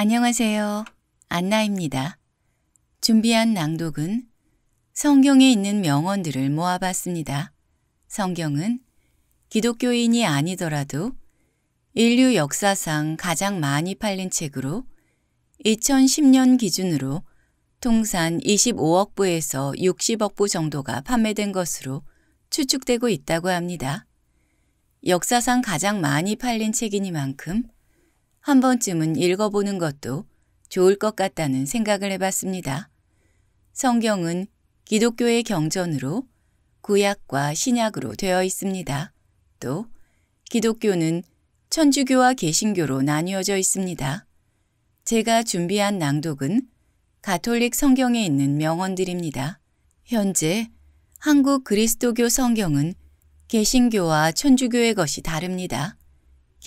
안녕하세요. 안나입니다. 준비한 낭독은 성경에 있는 명언들을 모아봤습니다. 성경은 기독교인이 아니더라도 인류 역사상 가장 많이 팔린 책으로 2010년 기준으로 통산 25억 부에서 60억 부 정도가 판매된 것으로 추측되고 있다고 합니다. 역사상 가장 많이 팔린 책이니만큼 한 번쯤은 읽어보는 것도 좋을 것 같다는 생각을 해봤습니다. 성경은 기독교의 경전으로 구약과 신약으로 되어 있습니다. 또 기독교는 천주교와 개신교로 나뉘어져 있습니다. 제가 준비한 낭독은 가톨릭 성경에 있는 명언들입니다. 현재 한국 그리스도교 성경은 개신교와 천주교의 것이 다릅니다.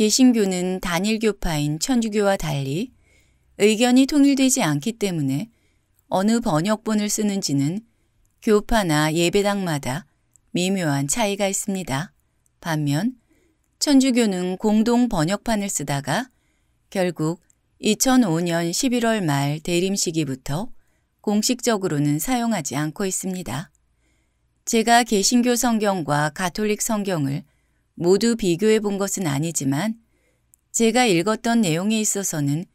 개신교는 단일교파인 천주교와 달리 의견이 통일되지 않기 때문에 어느 번역본을 쓰는지는 교파나 예배당마다 미묘한 차이가 있습니다. 반면 천주교는 공동 번역판을 쓰다가 결국 2005년 11월 말 대림 시기부터 공식적으로는 사용하지 않고 있습니다. 제가 개신교 성경과 가톨릭 성경을 모두 비교해 본 것은 아니지만 제가 읽었던 내용에 있어서는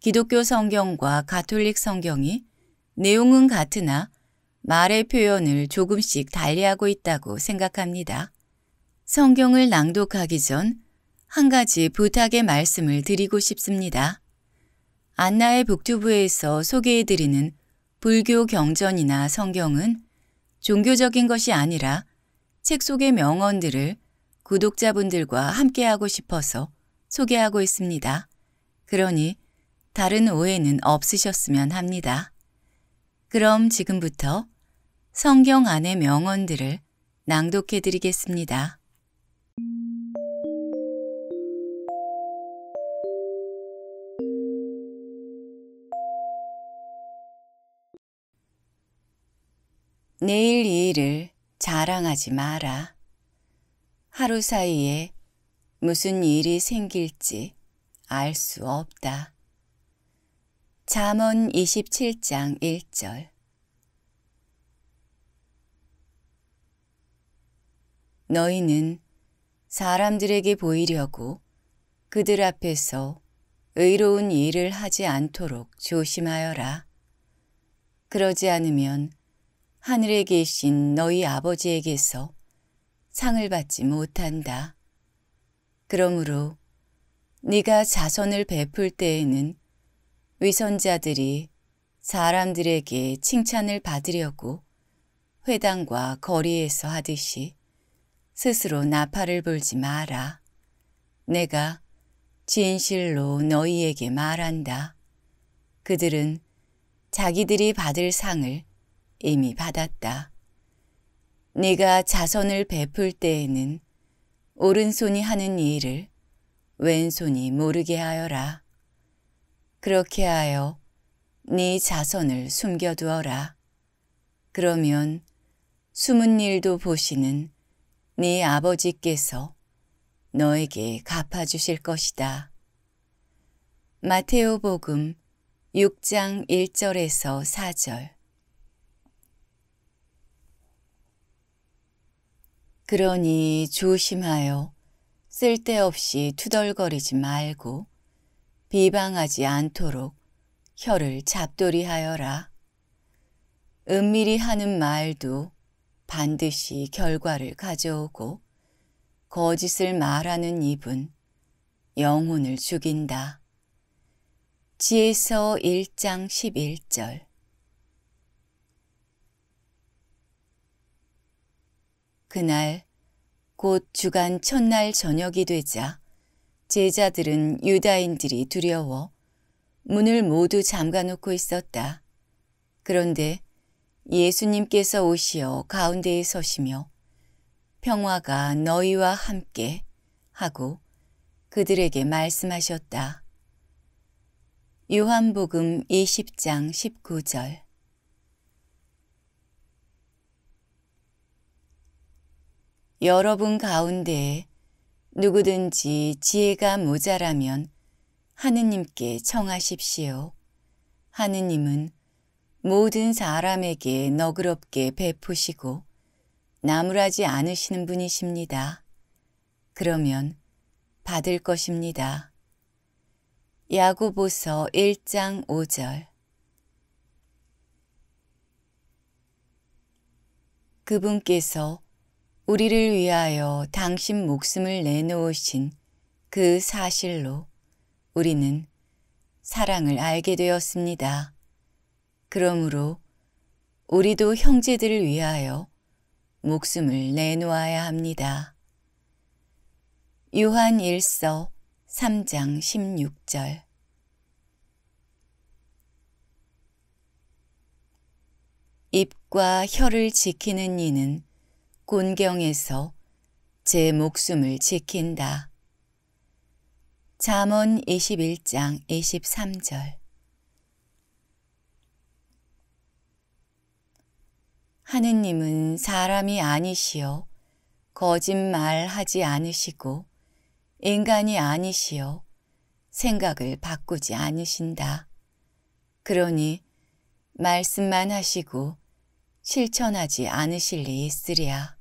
기독교 성경과 가톨릭 성경이 내용은 같으나 말의 표현을 조금씩 달리하고 있다고 생각합니다. 성경을 낭독하기 전 한 가지 부탁의 말씀을 드리고 싶습니다. 안나의 북튜브에서 소개해드리는 불교 경전이나 성경은 종교적인 것이 아니라 책 속의 명언들을 구독자분들과 함께하고 싶어서 소개하고 있습니다. 그러니 다른 오해는 없으셨으면 합니다. 그럼 지금부터 성경 안의 명언들을 낭독해 드리겠습니다. 내일 이 일을 자랑하지 마라. 하루 사이에 무슨 일이 생길지 알 수 없다. 잠언 27장 1절 너희는 사람들에게 보이려고 그들 앞에서 의로운 일을 하지 않도록 조심하여라. 그러지 않으면 하늘에 계신 너희 아버지에게서 상을 받지 못한다. 그러므로 네가 자선을 베풀 때에는 위선자들이 사람들에게 칭찬을 받으려고 회당과 거리에서 하듯이 스스로 나팔을 불지 마라. 내가 진실로 너희에게 말한다. 그들은 자기들이 받을 상을 이미 받았다. 네가 자선을 베풀 때에는 오른손이 하는 일을 왼손이 모르게 하여라. 그렇게 하여 네 자선을 숨겨두어라. 그러면 숨은 일도 보시는 네 아버지께서 너에게 갚아주실 것이다. 마테오복음 6장 1절에서 4절 그러니 조심하여 쓸데없이 투덜거리지 말고 비방하지 않도록 혀를 잡돌이하여라. 은밀히 하는 말도 반드시 결과를 가져오고 거짓을 말하는 입은 영혼을 죽인다. 지에서 1장 11절 그날 곧 주간 첫날 저녁이 되자 제자들은 유다인들이 두려워 문을 모두 잠가 놓고 있었다. 그런데 예수님께서 오시어 가운데에 서시며 평화가 너희와 함께 하고 그들에게 말씀하셨다. 요한복음 20장 19절 여러분 가운데 누구든지 지혜가 모자라면 하느님께 청하십시오. 하느님은 모든 사람에게 너그럽게 베푸시고 나무라지 않으시는 분이십니다. 그러면 받을 것입니다. 야고보서 1장 5절 그분께서 우리를 위하여 당신 목숨을 내놓으신 그 사실로 우리는 사랑을 알게 되었습니다. 그러므로 우리도 형제들을 위하여 목숨을 내놓아야 합니다. 요한 1서 3장 16절 입과 혀를 지키는 이는 곤경에서 제 목숨을 지킨다. 잠언 21장 23절 하느님은 사람이 아니시요 거짓말하지 않으시고 인간이 아니시요 생각을 바꾸지 않으신다. 그러니 말씀만 하시고 실천하지 않으실 리 있으랴.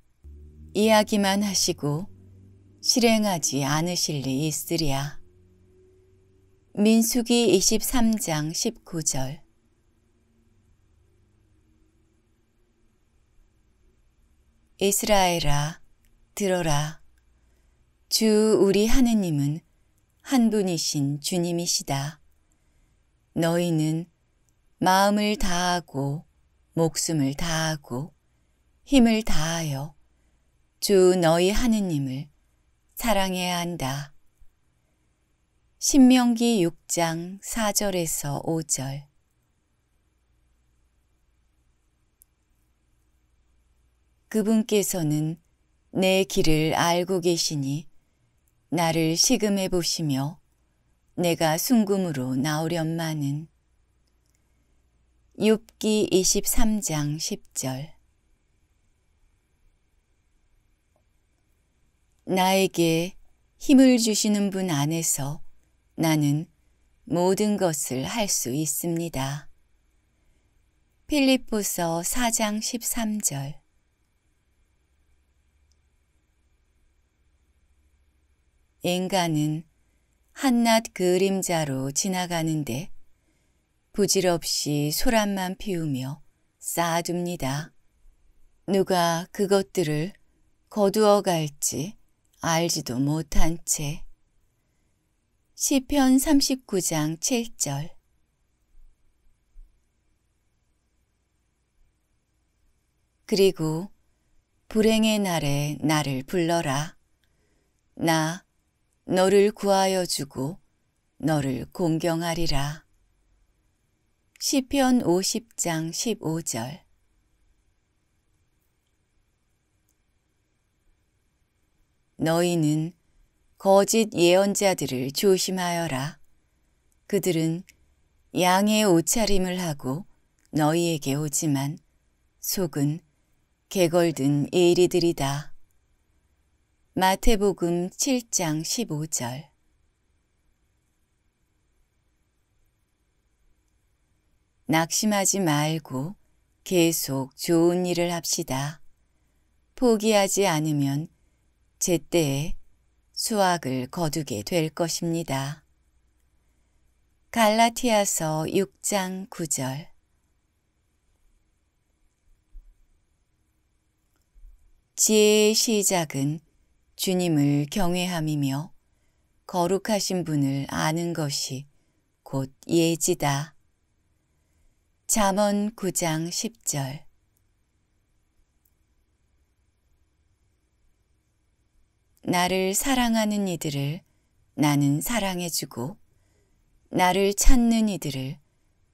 이야기만 하시고 실행하지 않으실 리 있으랴. 민수기 23장 19절 이스라엘아 들어라 주 우리 하느님은 한 분이신 주님이시다. 너희는 마음을 다하고 목숨을 다하고 힘을 다하여 주 너희 하느님을 사랑해야 한다. 신명기 6장 4절에서 5절 그분께서는 내 길을 알고 계시니 나를 시금해 보시며 내가 순금으로 나오련마는 욥기 23장 10절 나에게 힘을 주시는 분 안에서 나는 모든 것을 할 수 있습니다. 필리포서 4장 13절 인간은 한낱 그림자로 지나가는데 부질없이 소란만 피우며 쌓아둡니다. 누가 그것들을 거두어 갈지 알지도 못한 채 시편 39장 7절 그리고 불행의 날에 나를 불러라. 나 너를 구하여 주고 너를 공경하리라. 시편 50장 15절 너희는 거짓 예언자들을 조심하여라. 그들은 양의 옷차림을 하고 너희에게 오지만 속은 개걸든 예리들이다. 마태복음 7장 15절 낙심하지 말고 계속 좋은 일을 합시다. 포기하지 않으면 제때에 수확을 거두게 될 것입니다. 갈라티아서 6장 9절 지혜의 시작은 주님을 경외함이며 거룩하신 분을 아는 것이 곧 예지다. 잠언 9장 10절 나를 사랑하는 이들을 나는 사랑해주고 나를 찾는 이들을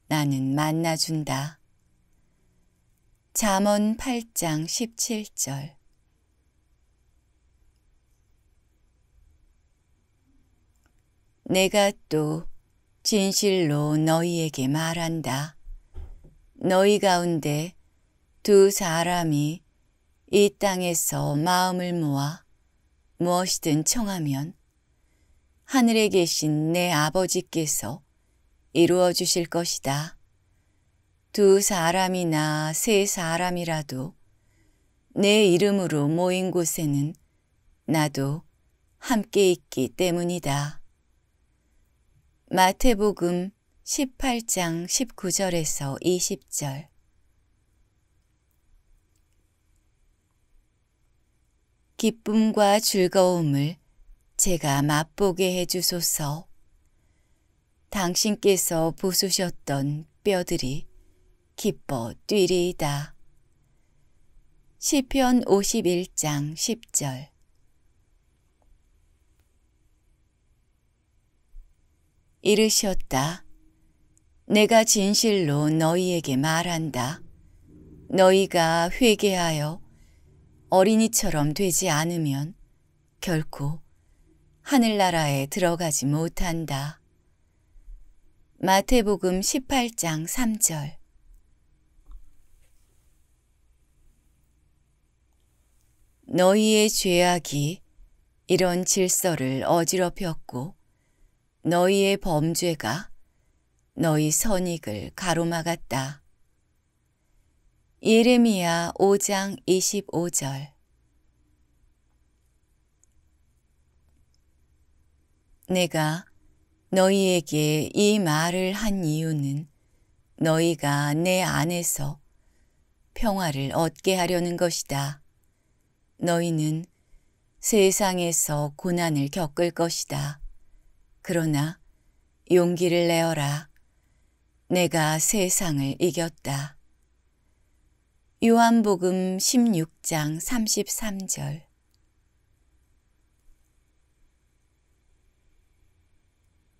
나는 만나준다. 잠언 8장 17절 내가 또 진실로 너희에게 말한다. 너희 가운데 두 사람이 이 땅에서 마음을 모아 무엇이든 청하면 하늘에 계신 내 아버지께서 이루어 주실 것이다. 두 사람이나 세 사람이라도 내 이름으로 모인 곳에는 나도 함께 있기 때문이다. 마태복음 18장 19절에서 20절 기쁨과 즐거움을 제가 맛보게 해주소서. 당신께서 부수셨던 뼈들이 기뻐 뛰리이다. 시편 51장 10절 이르셨다. 내가 진실로 너희에게 말한다. 너희가 회개하여 어린이처럼 되지 않으면 결코 하늘나라에 들어가지 못한다. 마태복음 18장 3절 너희의 죄악이 이런 질서를 어지럽혔고 너희의 범죄가 너희 선익을 가로막았다. 예레미야 5장 25절 내가 너희에게 이 말을 한 이유는 너희가 내 안에서 평화를 얻게 하려는 것이다. 너희는 세상에서 고난을 겪을 것이다. 그러나 용기를 내어라. 내가 세상을 이겼다. 요한복음 16장 33절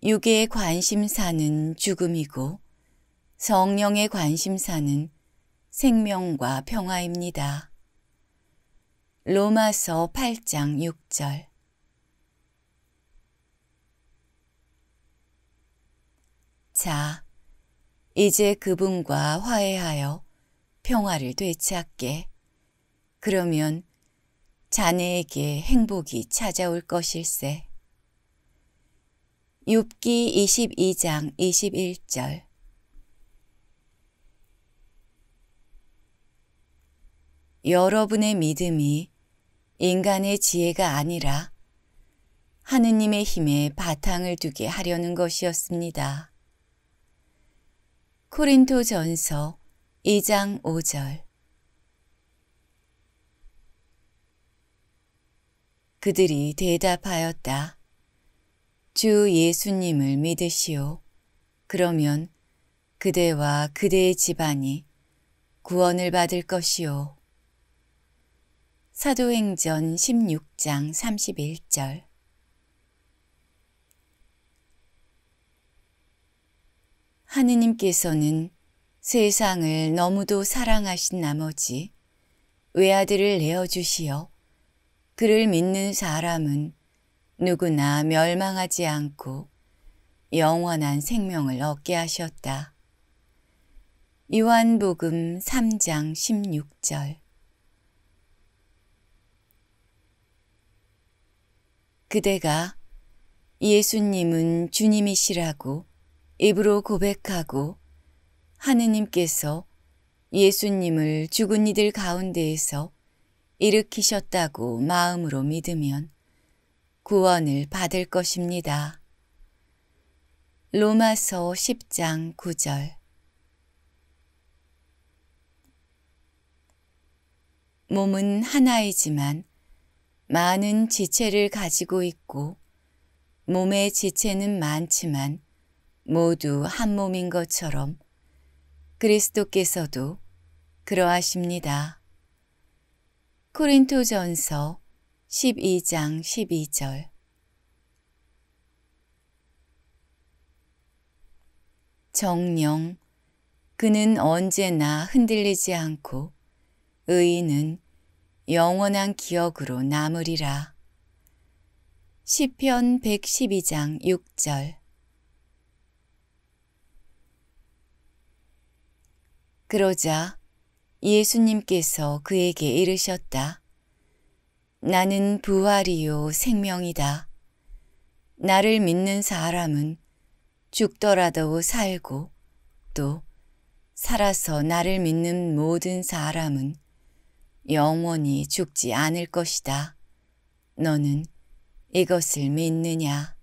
육의 관심사는 죽음이고 성령의 관심사는 생명과 평화입니다. 로마서 8장 6절 자, 이제 그분과 화해하여 평화를 되찾게. 그러면 자네에게 행복이 찾아올 것일세. 6기 22장 21절 여러분의 믿음이 인간의 지혜가 아니라 하느님의 힘에 바탕을 두게 하려는 것이었습니다. 코린토 전서 2장 5절 그들이 대답하였다. 주 예수님을 믿으시오. 그러면 그대와 그대의 집안이 구원을 받을 것이오. 사도행전 16장 31절 하느님께서는 세상을 너무도 사랑하신 나머지 외아들을 내어주시어 그를 믿는 사람은 누구나 멸망하지 않고 영원한 생명을 얻게 하셨다. 요한복음 3장 16절 그대가 예수님은 주님이시라고 입으로 고백하고 하느님께서 예수님을 죽은 이들 가운데에서 일으키셨다고 마음으로 믿으면 구원을 받을 것입니다. 로마서 10장 9절 몸은 하나이지만 많은 지체를 가지고 있고 몸의 지체는 많지만 모두 한 몸인 것처럼 그리스도께서도 그러하십니다. 코린토전서 12장 12절 정령 그는 언제나 흔들리지 않고 의인은 영원한 기억으로 남으리라. 시편 112장 6절 그러자 예수님께서 그에게 이르셨다. 나는 부활이요 생명이다. 나를 믿는 사람은 죽더라도 살고 또 살아서 나를 믿는 모든 사람은 영원히 죽지 않을 것이다. 너는 이것을 믿느냐?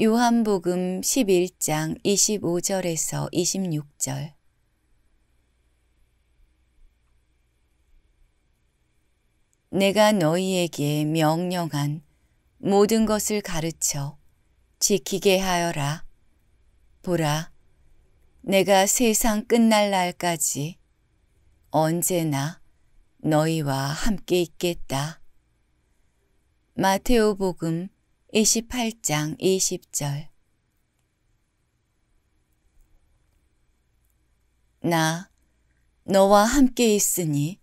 요한복음 11장 25절에서 26절 내가 너희에게 명령한 모든 것을 가르쳐 지키게 하여라. 보라, 내가 세상 끝날 날까지 언제나 너희와 함께 있겠다. 마테오복음 28장 20절 나 너와 함께 있으니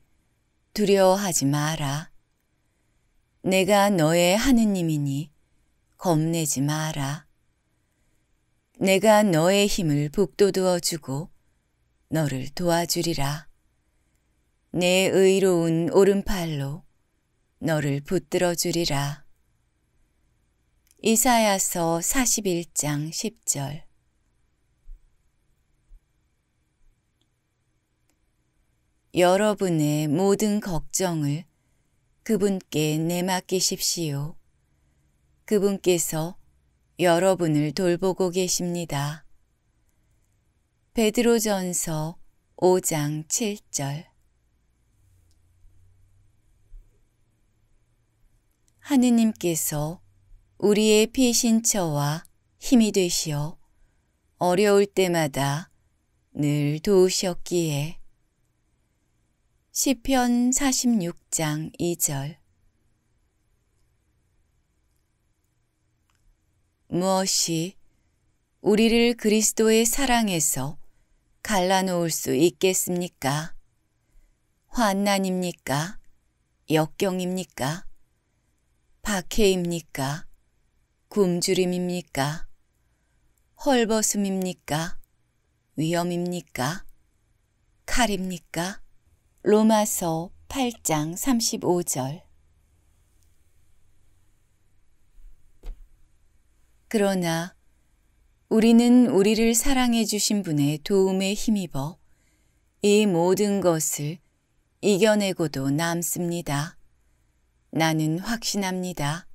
두려워하지 마라. 내가 너의 하느님이니 겁내지 마라. 내가 너의 힘을 북돋워 주고 너를 도와주리라. 내 의로운 오른팔로 너를 붙들어 주리라. 이사야서 41장 10절 여러분의 모든 걱정을 그분께 내맡기십시오. 그분께서 여러분을 돌보고 계십니다. 베드로전서 5장 7절 하느님께서 우리의 피신처와 힘이 되시어 어려울 때마다 늘 도우셨기에 시편 46장 2절 무엇이 우리를 그리스도의 사랑에서 갈라놓을 수 있겠습니까? 환난입니까? 역경입니까? 박해입니까? 굶주림입니까? 헐벗음입니까? 위험입니까? 칼입니까? 로마서 8장 35절 그러나 우리는 우리를 사랑해 주신 분의 도움에 힘입어 이 모든 것을 이겨내고도 남습니다. 나는 확신합니다.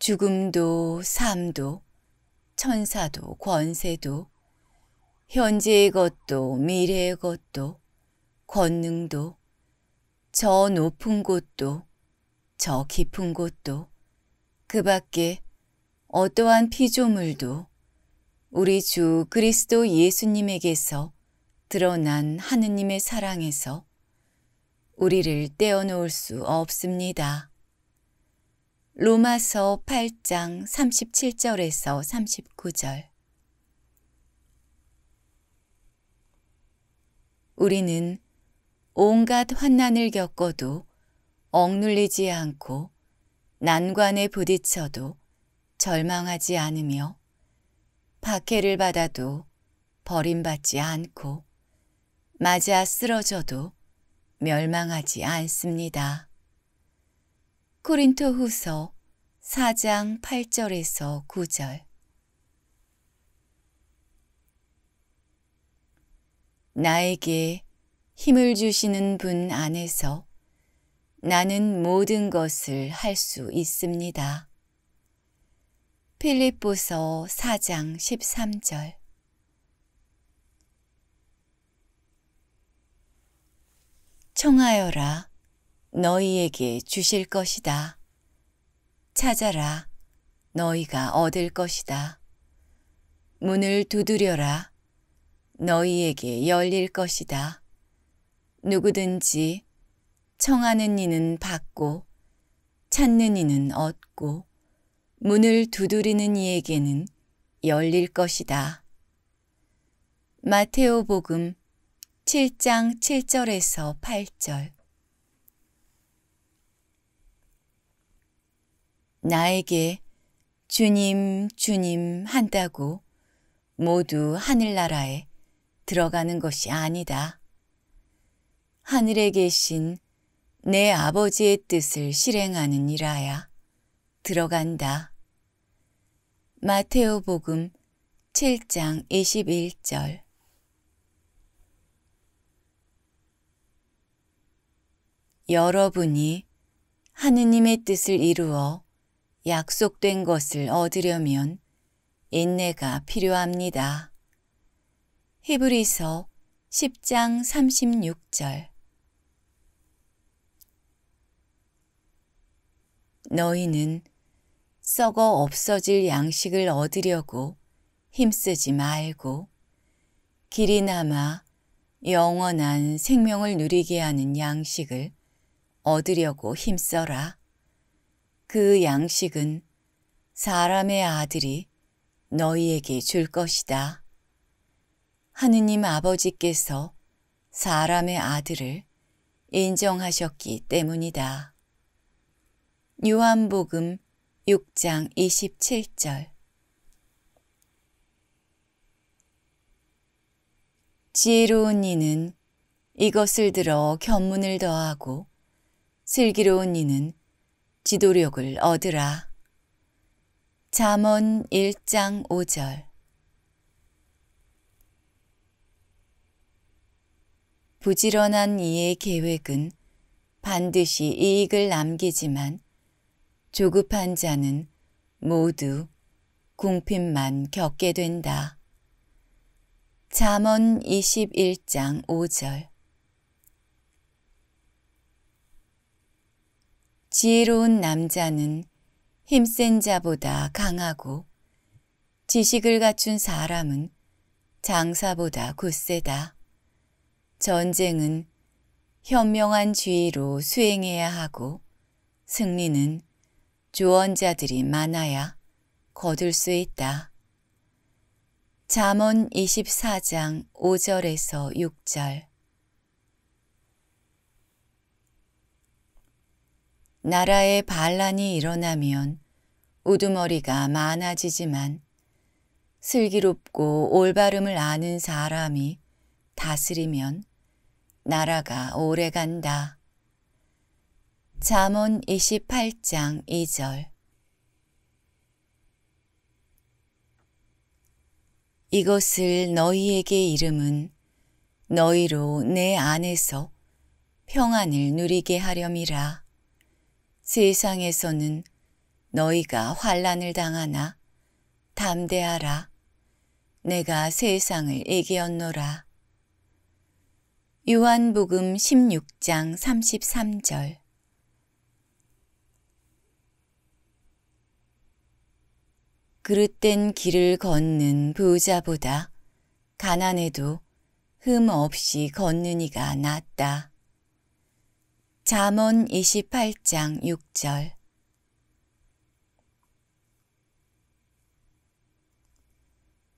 죽음도 삶도 천사도 권세도 현재의 것도 미래의 것도 권능도 저 높은 곳도 저 깊은 곳도 그 밖에 어떠한 피조물도 우리 주 그리스도 예수님에게서 드러난 하느님의 사랑에서 우리를 떼어놓을 수 없습니다. 로마서 8장 37절에서 39절 우리는 온갖 환난을 겪어도 억눌리지 않고 난관에 부딪혀도 절망하지 않으며 박해를 받아도 버림받지 않고 맞아 쓰러져도 멸망하지 않습니다. 코린토 후서 4장 8절에서 9절 나에게 힘을 주시는 분 안에서 나는 모든 것을 할 수 있습니다. 필립보서 4장 13절 청하여라 너희에게 주실 것이다. 찾아라 너희가 얻을 것이다. 문을 두드려라 너희에게 열릴 것이다. 누구든지 청하는 이는 받고 찾는 이는 얻고 문을 두드리는 이에게는 열릴 것이다. 마테오 복음 7장 7절에서 8절 나에게 주님, 주님 한다고 모두 하늘나라에 들어가는 것이 아니다. 하늘에 계신 내 아버지의 뜻을 실행하는 이라야. 들어간다. 마테오복음 7장 21절 여러분이 하느님의 뜻을 이루어 약속된 것을 얻으려면 인내가 필요합니다. 히브리서 10장 36절 너희는 썩어 없어질 양식을 얻으려고 힘쓰지 말고 길이 남아 영원한 생명을 누리게 하는 양식을 얻으려고 힘써라. 그 양식은 사람의 아들이 너희에게 줄 것이다. 하느님 아버지께서 사람의 아들을 인정하셨기 때문이다. 요한복음 6장 27절 지혜로운 이는 이것을 들어 견문을 더하고 슬기로운 이는 지도력을 얻으라. 잠언 1장 5절 부지런한 이의 계획은 반드시 이익을 남기지만 조급한 자는 모두 궁핍만 겪게 된다. 잠언 21장 5절 지혜로운 남자는 힘센 자보다 강하고 지식을 갖춘 사람은 장사보다 굳세다. 전쟁은 현명한 주의로 수행해야 하고 승리는 조언자들이 많아야 거둘 수 있다. 잠언 24장 5절에서 6절 나라의 반란이 일어나면 우두머리가 많아지지만 슬기롭고 올바름을 아는 사람이 다스리면 나라가 오래간다. 잠언 28장 2절 이것을 너희에게 이름은 너희로 내 안에서 평안을 누리게 하렴이라. 세상에서는 너희가 환란을 당하나 담대하라. 내가 세상을 이기었노라. 요한복음 16장 33절 그릇된 길을 걷는 부자보다 가난해도 흠 없이 걷는 이가 낫다. 잠언 28장 6절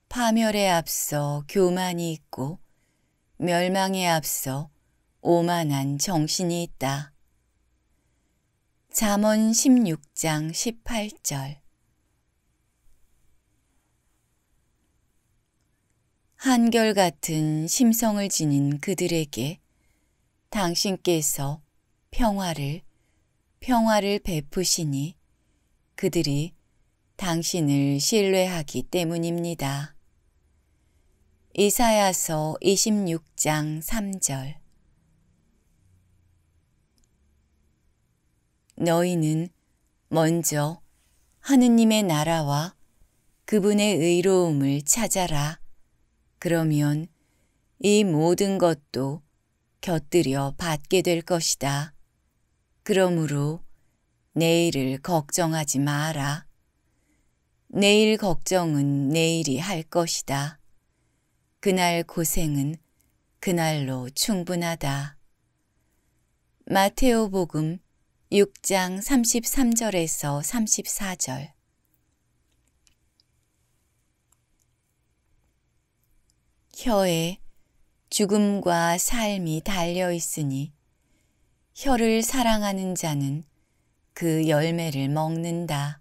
파멸에 앞서 교만이 있고 멸망에 앞서 오만한 정신이 있다. 잠언 16장 18절 한결같은 심성을 지닌 그들에게 당신께서 평화를, 평화를 베푸시니 그들이 당신을 신뢰하기 때문입니다. 이사야서 26장 3절 너희는 먼저 하느님의 나라와 그분의 의로움을 찾아라. 그러면 이 모든 것도 곁들여 받게 될 것이다. 그러므로 내일을 걱정하지 마라. 내일 걱정은 내일이 할 것이다. 그날 고생은 그날로 충분하다. 마테오복음 6장 33절에서 34절 혀에 죽음과 삶이 달려 있으니 혀를 사랑하는 자는 그 열매를 먹는다.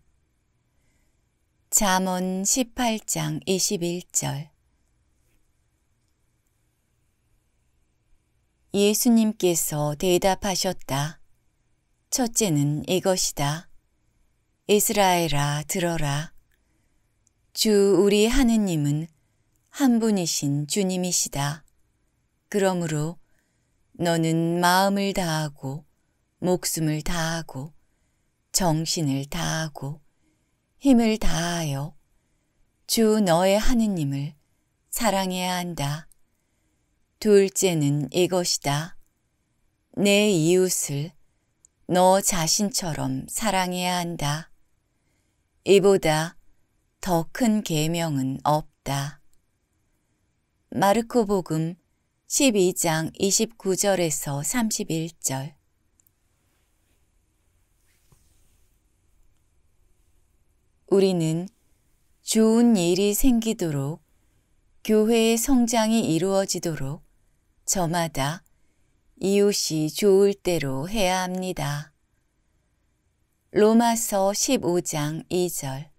잠언 18장 21절 예수님께서 대답하셨다. 첫째는 이것이다. 이스라엘아 들어라. 주 우리 하느님은 한 분이신 주님이시다. 그러므로 너는 마음을 다하고 목숨을 다하고 정신을 다하고 힘을 다하여 주 너의 하느님을 사랑해야 한다. 둘째는 이것이다. 내 이웃을 너 자신처럼 사랑해야 한다. 이보다 더 큰 계명은 없다. 마르코 복음 12장 29절에서 31절 우리는 좋은 일이 생기도록 교회의 성장이 이루어지도록 저마다 이웃이 좋을 대로 해야 합니다. 로마서 15장 2절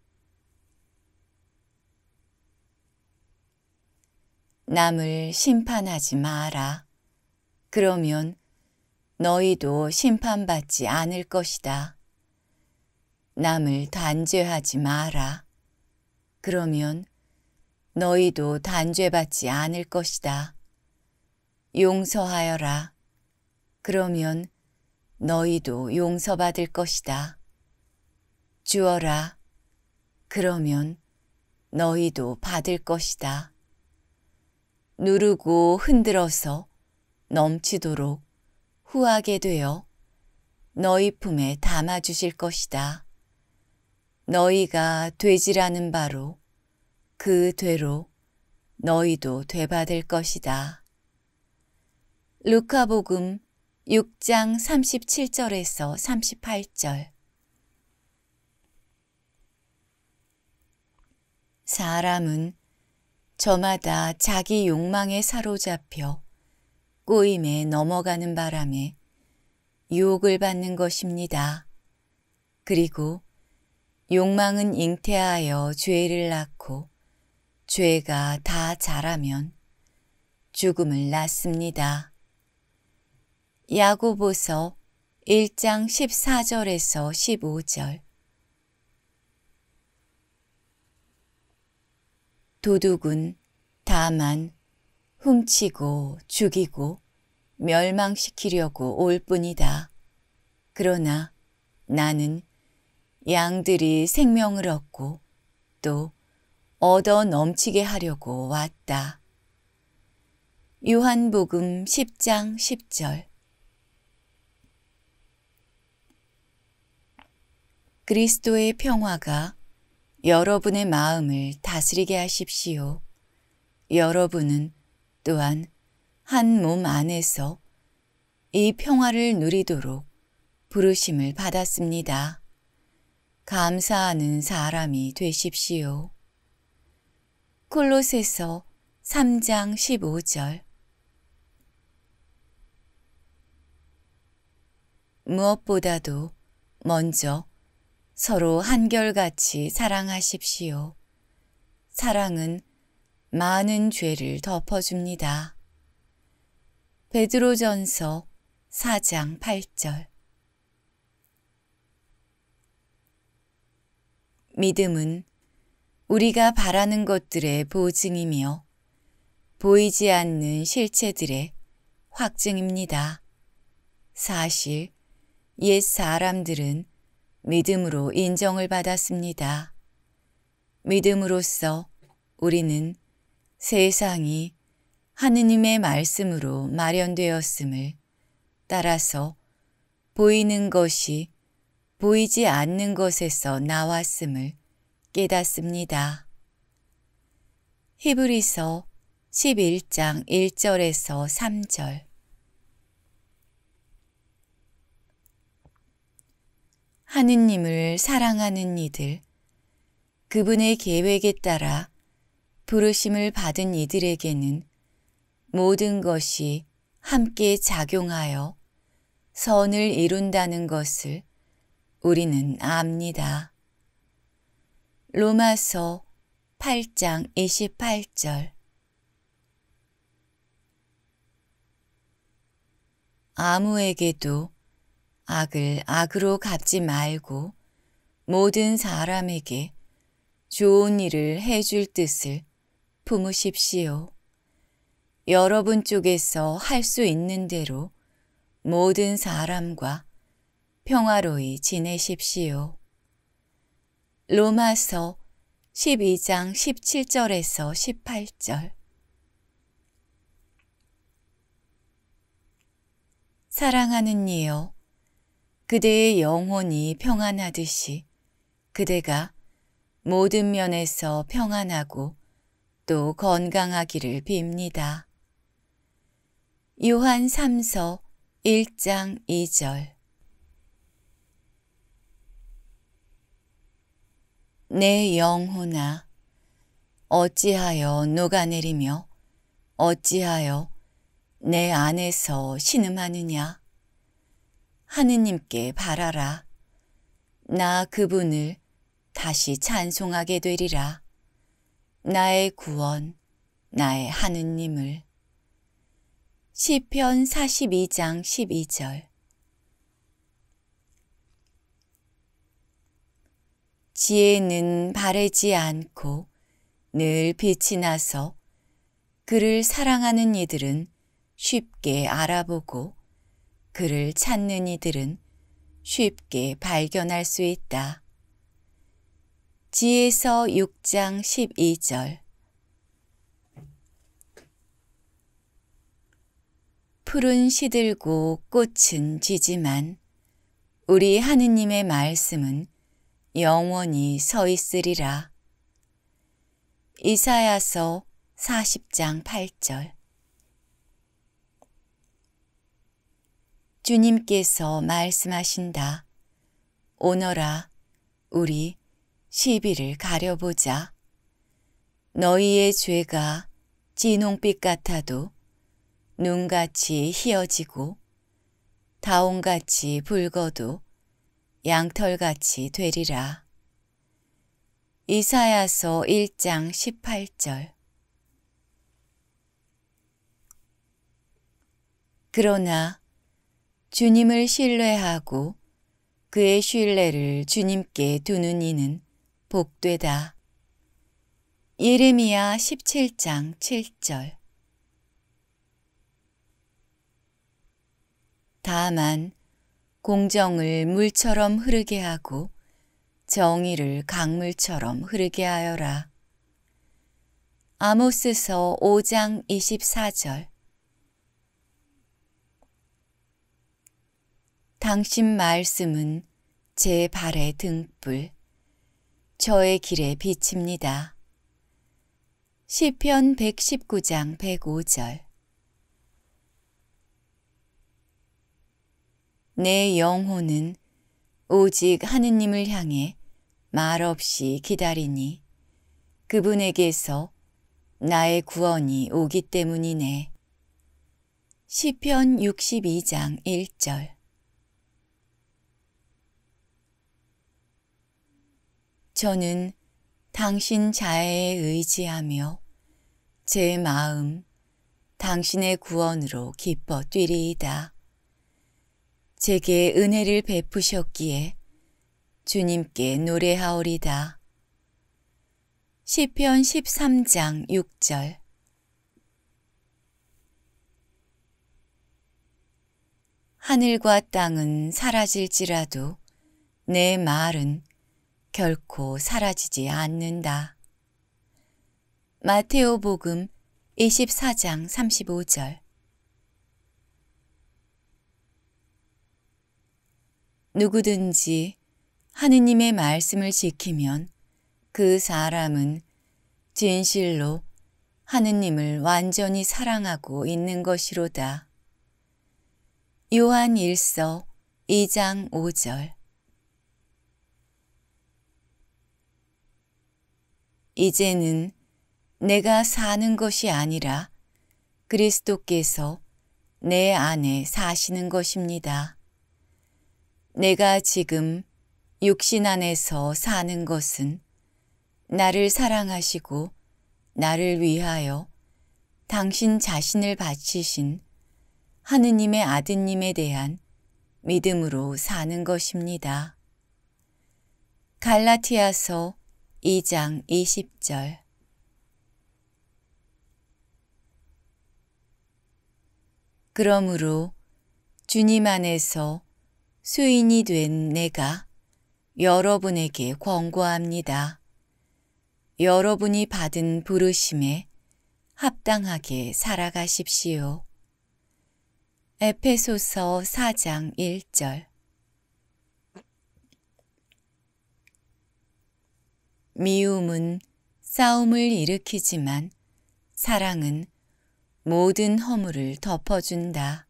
남을 심판하지 마라. 그러면 너희도 심판받지 않을 것이다. 남을 단죄하지 마라. 그러면 너희도 단죄받지 않을 것이다. 용서하여라. 그러면 너희도 용서받을 것이다. 주어라. 그러면 너희도 받을 것이다. 누르고 흔들어서 넘치도록 후하게 되어 너희 품에 담아주실 것이다. 너희가 되지라는 바로 그 되로 너희도 되받을 것이다. 루카복음 6장 37절에서 38절 사람은 저마다 자기 욕망에 사로잡혀 꼬임에 넘어가는 바람에 유혹을 받는 것입니다. 그리고 욕망은 잉태하여 죄를 낳고 죄가 다 자라면 죽음을 낳습니다. 야고보서 1장 14절에서 15절 도둑은 다만 훔치고 죽이고 멸망시키려고 올 뿐이다. 그러나 나는 양들이 생명을 얻고 또 얻어 넘치게 하려고 왔다. 요한복음 10장 10절 그리스도의 평화가 여러분의 마음을 다스리게 하십시오. 여러분은 또한 한 몸 안에서 이 평화를 누리도록 부르심을 받았습니다. 감사하는 사람이 되십시오. 콜로세서 3장 15절 무엇보다도 먼저 서로 한결같이 사랑하십시오. 사랑은 많은 죄를 덮어줍니다. 베드로전서 4장 8절 믿음은 우리가 바라는 것들의 보증이며 보이지 않는 실체들의 확증입니다. 사실 옛 사람들은 믿음으로 인정을 받았습니다. 믿음으로써 우리는 세상이 하느님의 말씀으로 마련되었음을 따라서 보이는 것이 보이지 않는 것에서 나왔음을 깨닫습니다. 히브리서 11장 1절에서 3절 하느님을 사랑하는 이들, 그분의 계획에 따라 부르심을 받은 이들에게는 모든 것이 함께 작용하여 선을 이룬다는 것을 우리는 압니다. 로마서 8장 28절 아무에게도 악을 악으로 갚지 말고 모든 사람에게 좋은 일을 해줄 뜻을 품으십시오. 여러분 쪽에서 할 수 있는 대로 모든 사람과 평화로이 지내십시오. 로마서 12장 17절에서 18절 사랑하는 이여 그대의 영혼이 평안하듯이 그대가 모든 면에서 평안하고 또 건강하기를 빕니다. 요한 3서 1장 2절 내 영혼아 어찌하여 녹아내리며 어찌하여 내 안에서 신음하느냐 하느님께 바라라. 나 그분을 다시 찬송하게 되리라. 나의 구원, 나의 하느님을. 시편 42장 12절 지혜는 바래지 않고 늘 빛이 나서 그를 사랑하는 이들은 쉽게 알아보고 그를 찾는 이들은 쉽게 발견할 수 있다. 지에서 6장 12절 푸른 시들고 꽃은 지지만 우리 하느님의 말씀은 영원히 서 있으리라. 이사야서 40장 8절 주님께서 말씀하신다. 오너라, 우리 시비를 가려보자. 너희의 죄가 진홍빛 같아도 눈같이 희어지고 다온같이 붉어도 양털같이 되리라. 이사야서 1장 18절 그러나 주님을 신뢰하고 그의 신뢰를 주님께 두는 이는 복되다. 예레미야 17장 7절 다만 공정을 물처럼 흐르게 하고 정의를 강물처럼 흐르게 하여라. 아모스서 5장 24절 당신 말씀은 제 발의 등불, 저의 길에 비칩니다. 시편 119장 105절 내 영혼은 오직 하느님을 향해 말없이 기다리니 그분에게서 나의 구원이 오기 때문이네. 시편 62장 1절 저는 당신 자애에 의지하며 제 마음 당신의 구원으로 기뻐 뛰리이다. 제게 은혜를 베푸셨기에 주님께 노래하오리다. 시편 13장 6절 하늘과 땅은 사라질지라도 내 말은 결코 사라지지 않는다. 마테오 복음 24장 35절 누구든지 하느님의 말씀을 지키면 그 사람은 진실로 하느님을 완전히 사랑하고 있는 것이로다. 요한 1서 2장 5절 이제는 내가 사는 것이 아니라 그리스도께서 내 안에 사시는 것입니다. 내가 지금 육신 안에서 사는 것은 나를 사랑하시고 나를 위하여 당신 자신을 바치신 하느님의 아드님에 대한 믿음으로 사는 것입니다. 갈라티아서 2장 20절 그러므로 주님 안에서 수인이 된 내가 여러분에게 권고합니다. 여러분이 받은 부르심에 합당하게 살아가십시오. 에페소서 4장 1절 미움은 싸움을 일으키지만 사랑은 모든 허물을 덮어준다.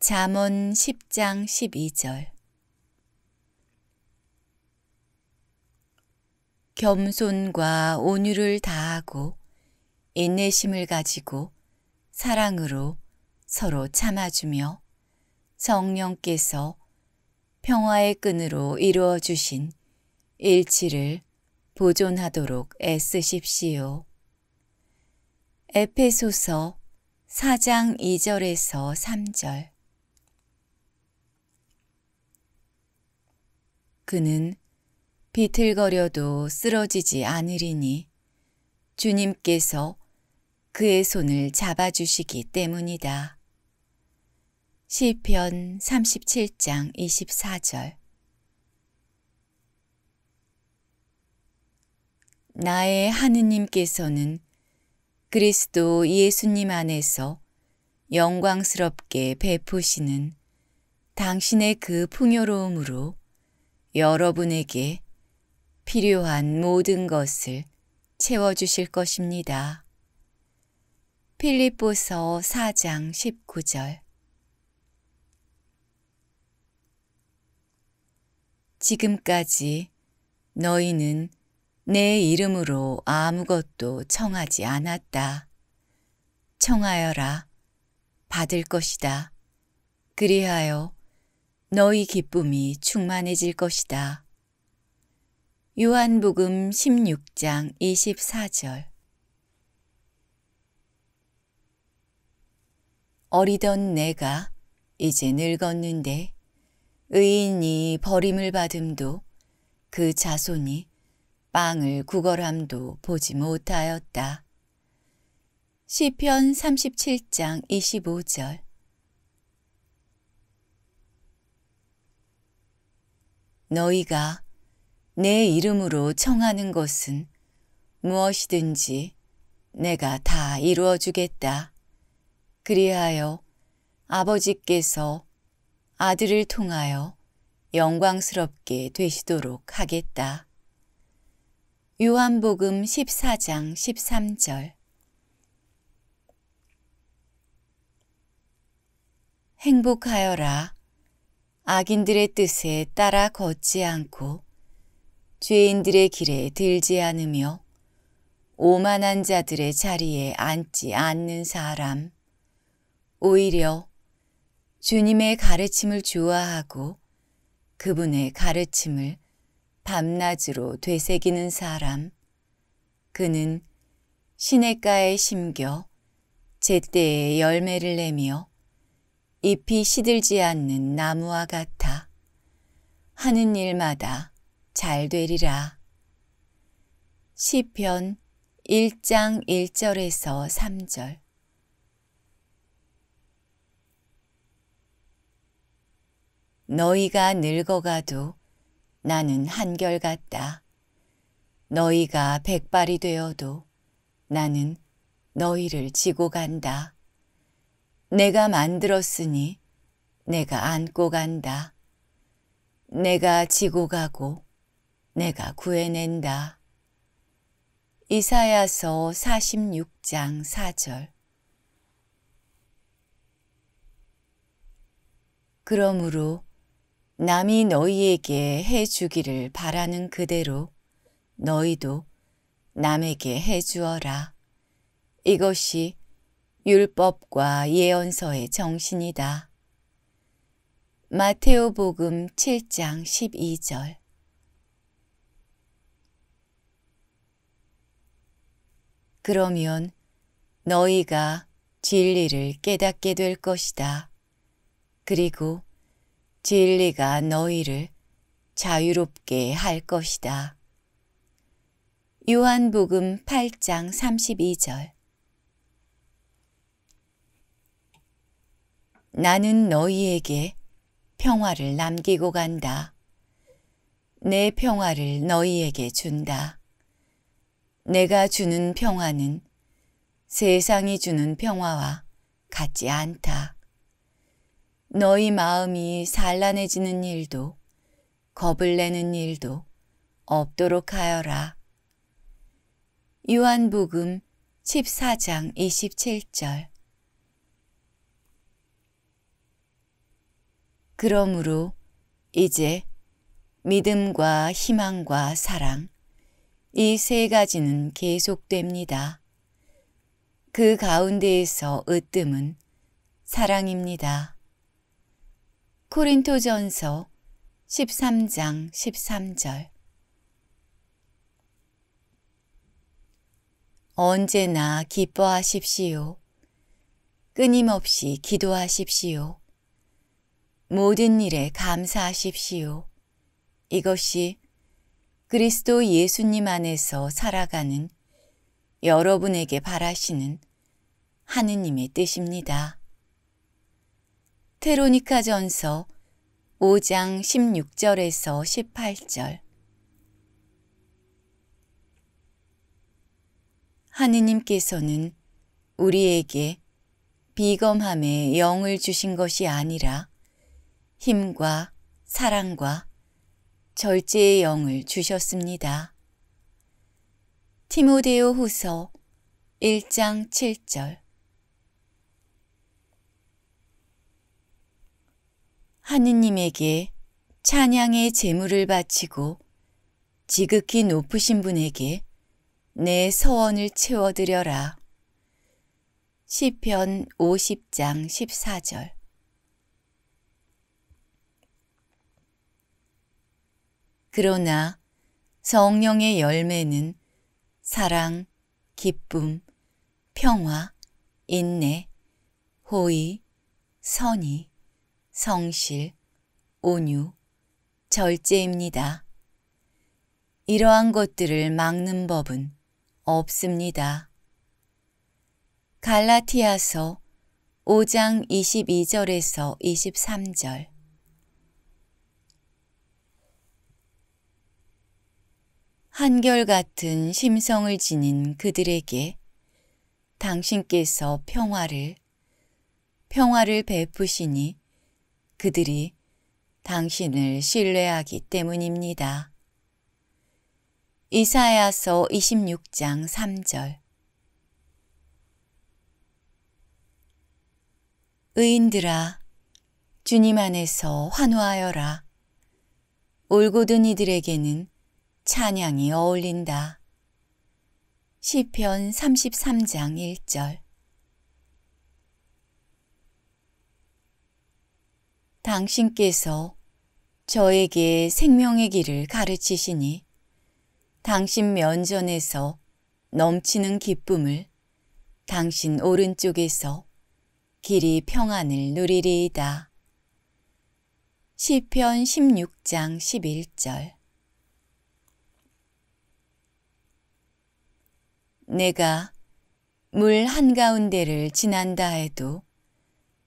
잠언 10장 12절 겸손과 온유를 다하고 인내심을 가지고 사랑으로 서로 참아주며 성령께서 평화의 끈으로 이루어 주신 일치를 보존하도록 애쓰십시오. 에페소서 4장 2절에서 3절 그는 비틀거려도 쓰러지지 않으리니 주님께서 그의 손을 잡아주시기 때문이다. 시편 37장 24절 나의 하느님께서는 그리스도 예수님 안에서 영광스럽게 베푸시는 당신의 그 풍요로움으로 여러분에게 필요한 모든 것을 채워주실 것입니다. 필립보서 4장 19절 지금까지 너희는 내 이름으로 아무것도 청하지 않았다. 청하여라. 받을 것이다. 그리하여 너희 기쁨이 충만해질 것이다. 요한복음 16장 24절 어리던 내가 이제 늙었는데 의인이 버림을 받음도 그 자손이 빵을 구걸함도 보지 못하였다. 시편 37장 25절 너희가 내 이름으로 청하는 것은 무엇이든지 내가 다 이루어주겠다. 그리하여 아버지께서 아들을 통하여 영광스럽게 되시도록 하겠다. 요한복음 14장 13절 행복하여라. 악인들의 뜻에 따라 걷지 않고 죄인들의 길에 들지 않으며 오만한 자들의 자리에 앉지 않는 사람. 오히려 주님의 가르침을 좋아하고 그분의 가르침을 밤낮으로 되새기는 사람. 그는 시냇가에 심겨 제때에 열매를 내며 잎이 시들지 않는 나무와 같아 하는 일마다 잘 되리라. 시편 1장 1절에서 3절 너희가 늙어가도 나는 한결같다. 너희가 백발이 되어도 나는 너희를 지고 간다. 내가 만들었으니 내가 안고 간다. 내가 지고 가고 내가 구해낸다. 이사야서 46장 4절 그러므로 남이 너희에게 해 주기를 바라는 그대로 너희도 남에게 해 주어라. 이것이 율법과 예언서의 정신이다. 마테오복음 7장 12절 그러면 너희가 진리를 깨닫게 될 것이다. 그리고 진리가 너희를 자유롭게 할 것이다. 요한복음 8장 32절 나는 너희에게 평화를 남기고 간다. 내 평화를 너희에게 준다. 내가 주는 평화는 세상이 주는 평화와 같지 않다. 너희 마음이 산란해지는 일도 겁을 내는 일도 없도록 하여라. 요한복음 14장 27절 그러므로 이제 믿음과 희망과 사랑 이 세 가지는 계속됩니다. 그 가운데에서 으뜸은 사랑입니다. 코린토전서 13장 13절 언제나 기뻐하십시오. 끊임없이 기도하십시오. 모든 일에 감사하십시오. 이것이 그리스도 예수님 안에서 살아가는 여러분에게 바라시는 하느님의 뜻입니다. 테로니카 전서 5장 16절에서 18절 하느님께서는 우리에게 비검함의 영을 주신 것이 아니라 힘과 사랑과 절제의 영을 주셨습니다. 티모데오 후서 1장 7절 하느님에게 찬양의 제물을 바치고 지극히 높으신 분에게 내 서원을 채워드려라. 시편 50장 14절 그러나 성령의 열매는 사랑, 기쁨, 평화, 인내, 호의, 선의, 성실, 온유, 절제입니다. 이러한 것들을 막는 법은 없습니다. 갈라티아서 5장 22절에서 23절 한결같은 심성을 지닌 그들에게 당신께서 평화를, 평화를 베푸시니 그들이 당신을 신뢰하기 때문입니다. 이사야서 26장 3절 의인들아 주님 안에서 환호하여라. 울고든 이들에게는 찬양이 어울린다. 시편 33장 1절 당신께서 저에게 생명의 길을 가르치시니 당신 면전에서 넘치는 기쁨을 당신 오른쪽에서 길이 평안을 누리리이다. 시편 16장 11절 내가 물 한가운데를 지난다 해도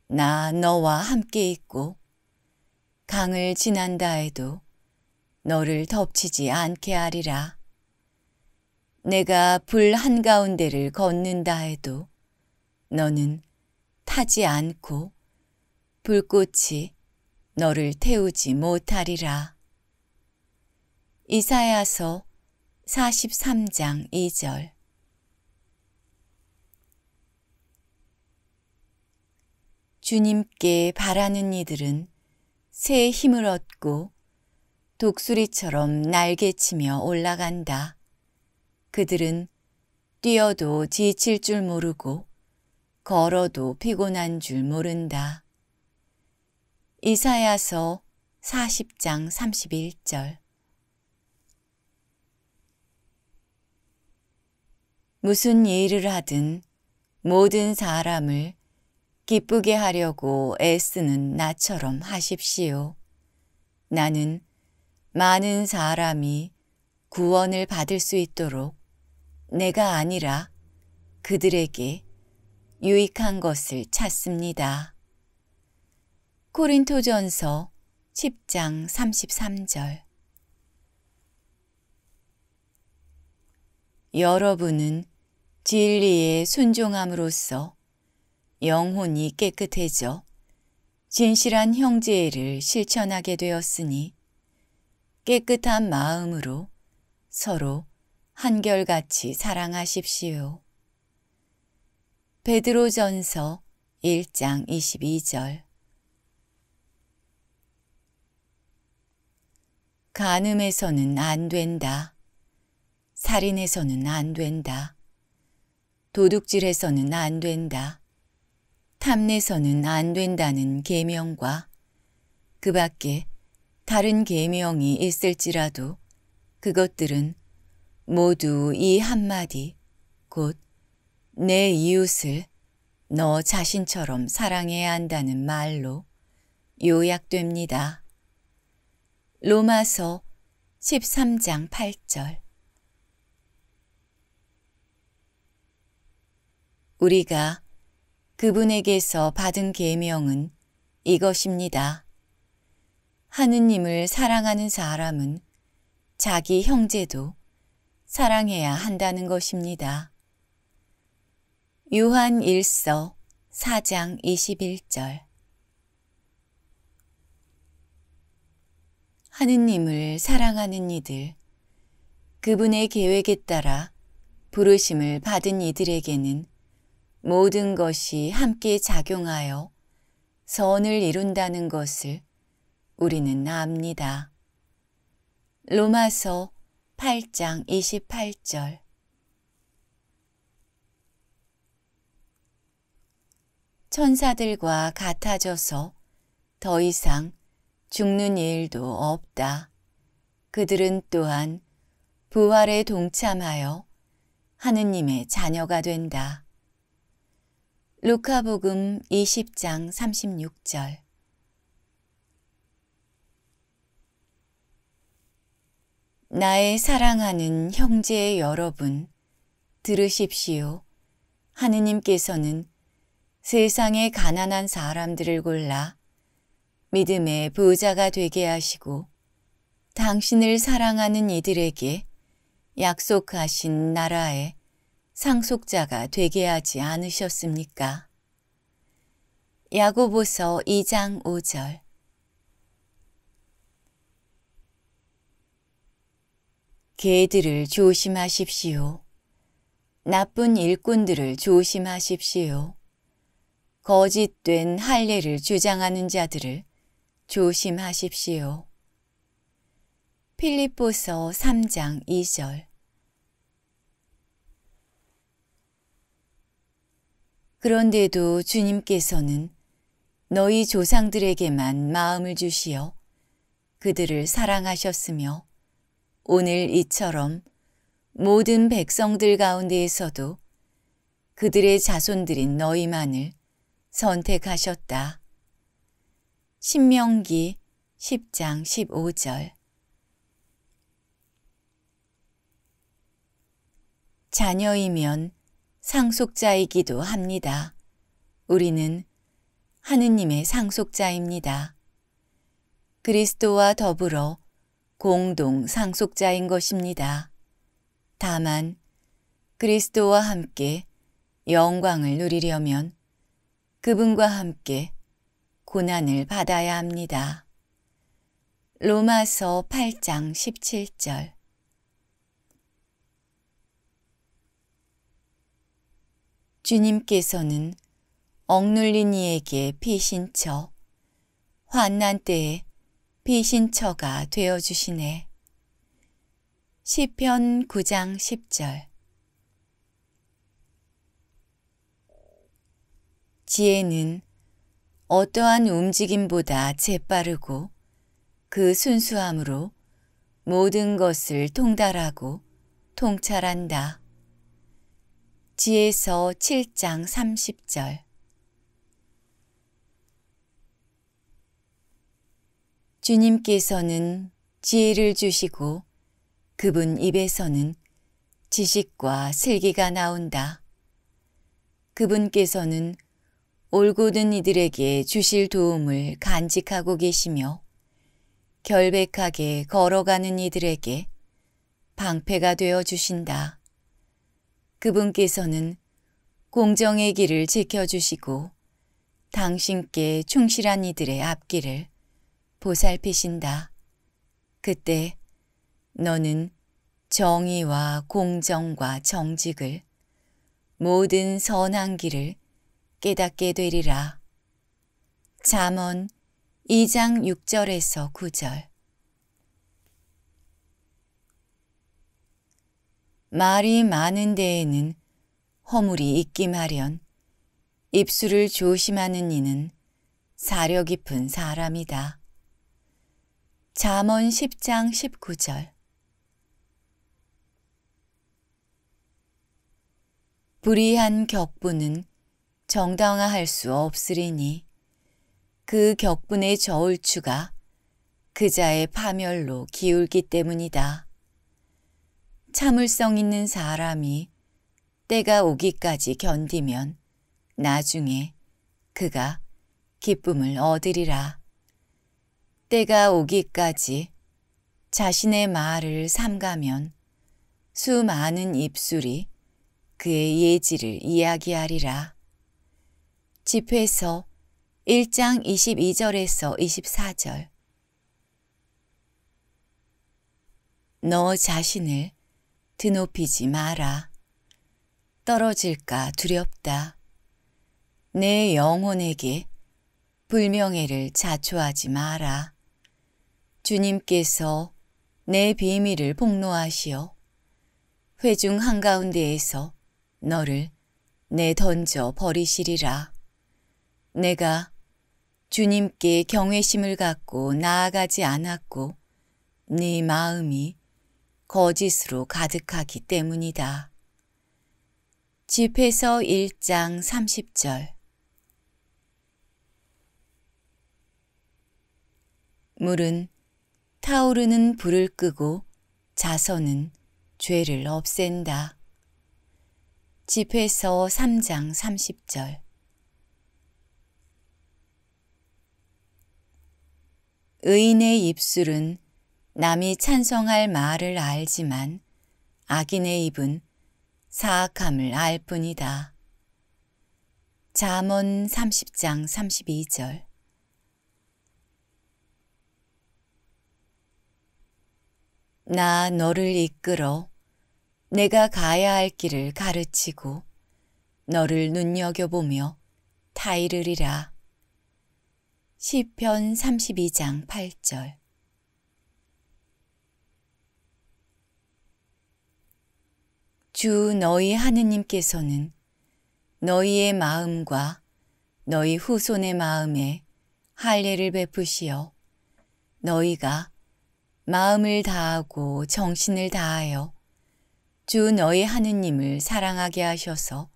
나 너와 함께 있고 강을 지난다 해도 너를 덮치지 않게 하리라. 내가 불 한가운데를 걷는다 해도 너는 타지 않고 불꽃이 너를 태우지 못하리라. 이사야서 43장 2절 주님께 바라는 이들은 새 힘을 얻고 독수리처럼 날개치며 올라간다. 그들은 뛰어도 지칠 줄 모르고 걸어도 피곤한 줄 모른다. 이사야서 40장 31절 무슨 일을 하든 모든 사람을 기쁘게 하려고 애쓰는 나처럼 하십시오. 나는 많은 사람이 구원을 받을 수 있도록 내가 아니라 그들에게 유익한 것을 찾습니다. 코린토전서 10장 33절 여러분은 진리에 순종함으로써 영혼이 깨끗해져 진실한 형제애를 실천하게 되었으니 깨끗한 마음으로 서로 한결같이 사랑하십시오. 베드로전서 1장 22절 간음에서는 안 된다. 살인에서는 안 된다. 도둑질에서는 안 된다. 탐내서는 안 된다는 계명과 그 밖에 다른 계명이 있을지라도 그것들은 모두 이 한마디 곧 내 이웃을 너 자신처럼 사랑해야 한다는 말로 요약됩니다. 로마서 13장 8절 우리가 그분에게서 받은 계명은 이것입니다. 하느님을 사랑하는 사람은 자기 형제도 사랑해야 한다는 것입니다. 요한 1서 4장 21절 하느님을 사랑하는 이들, 그분의 계획에 따라 부르심을 받은 이들에게는 모든 것이 함께 작용하여 선을 이룬다는 것을 우리는 압니다. 로마서 8장 28절 천사들과 같아져서 더 이상 죽는 일도 없다. 그들은 또한 부활에 동참하여 하느님의 자녀가 된다. 루카복음 20장 36절 나의 사랑하는 형제 여러분, 들으십시오. 하느님께서는 세상의 가난한 사람들을 골라 믿음의 부자가 되게 하시고 당신을 사랑하는 이들에게 약속하신 나라에 상속자가 되게 하지 않으셨습니까? 야고보서 2장 5절 개들을 조심하십시오. 나쁜 일꾼들을 조심하십시오. 거짓된 할례를 주장하는 자들을 조심하십시오. 필립보서 3장 2절 그런데도 주님께서는 너희 조상들에게만 마음을 주시어 그들을 사랑하셨으며 오늘 이처럼 모든 백성들 가운데에서도 그들의 자손들인 너희만을 선택하셨다. 신명기 10장 15절 자녀이면 상속자이기도 합니다. 우리는 하느님의 상속자입니다. 그리스도와 더불어 공동 상속자인 것입니다. 다만 그리스도와 함께 영광을 누리려면 그분과 함께 고난을 받아야 합니다. 로마서 8장 17절 주님께서는 억눌린 이에게 피신처, 환난 때에 피신처가 되어주시네. 시편 9장 10절 지혜는 어떠한 움직임보다 재빠르고 그 순수함으로 모든 것을 통달하고 통찰한다. 지에서 7장 30절 주님께서는 지혜를 주시고 그분 입에서는 지식과 슬기가 나온다. 그분께서는 올곧은 이들에게 주실 도움을 간직하고 계시며 결백하게 걸어가는 이들에게 방패가 되어 주신다. 그분께서는 공정의 길을 지켜주시고 당신께 충실한 이들의 앞길을 보살피신다. 그때 너는 정의와 공정과 정직을 모든 선한 길을 깨닫게 되리라. 잠언 2장 6절에서 9절 말이 많은 데에는 허물이 있기 마련 입술을 조심하는 이는 사려 깊은 사람이다. 잠언 10장 19절 불의한 격분은 정당화할 수 없으리니 그 격분의 저울추가 그자의 파멸로 기울기 때문이다. 참을성 있는 사람이 때가 오기까지 견디면 나중에 그가 기쁨을 얻으리라. 때가 오기까지 자신의 말을 삼가면 수많은 입술이 그의 예지를 이야기하리라. 집회서 1장 22절에서 24절 너 자신을 드높이지 마라. 떨어질까 두렵다. 내 영혼에게 불명예를 자초하지 마라. 주님께서 내 비밀을 폭로하시어 회중 한가운데에서 너를 내던져 버리시리라. 내가 주님께 경외심을 갖고 나아가지 않았고 네 마음이 거짓으로 가득하기 때문이다. 집에서 1장 30절 물은 타오르는 불을 끄고 자선은 죄를 없앤다. 집에서 3장 30절 의인의 입술은 남이 찬성할 말을 알지만 악인의 입은 사악함을 알 뿐이다. 잠언 30장 32절 나 너를 이끌어 내가 가야 할 길을 가르치고 너를 눈여겨보며 타이르리라. 시편 32장 8절 주 너희 하느님께서는 너희의 마음과 너희 후손의 마음에 할례를 베푸시어 너희가 마음을 다하고 정신을 다하여 주 너희 하느님을 사랑하게 하셔서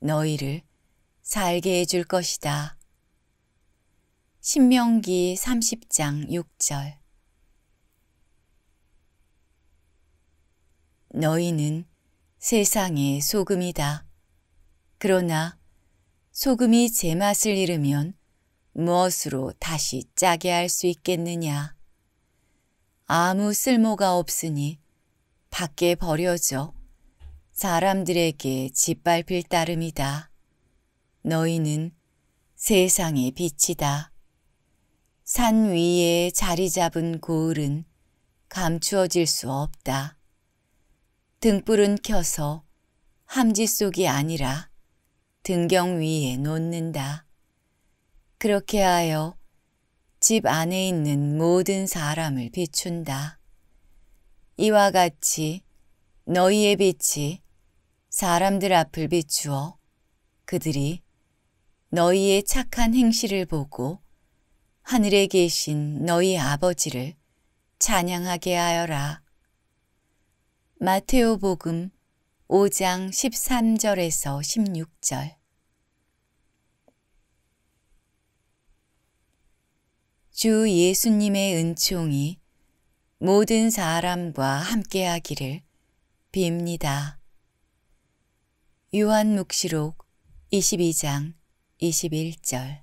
너희를 살게 해줄 것이다. 신명기 30장 6절 너희는 세상의 소금이다. 그러나 소금이 제맛을 잃으면 무엇으로 다시 짜게 할 수 있겠느냐. 아무 쓸모가 없으니 밖에 버려져 사람들에게 짓밟힐 따름이다. 너희는 세상의 빛이다. 산 위에 자리 잡은 고을은 감추어질 수 없다. 등불은 켜서 함지 속이 아니라 등경 위에 놓는다. 그렇게 하여 집 안에 있는 모든 사람을 비춘다. 이와 같이 너희의 빛이 사람들 앞을 비추어 그들이 너희의 착한 행실을 보고 하늘에 계신 너희 아버지를 찬양하게 하여라. 마테오복음 5장 13절에서 16절 주 예수님의 은총이 모든 사람과 함께하기를 빕니다. 요한묵시록 22장 21절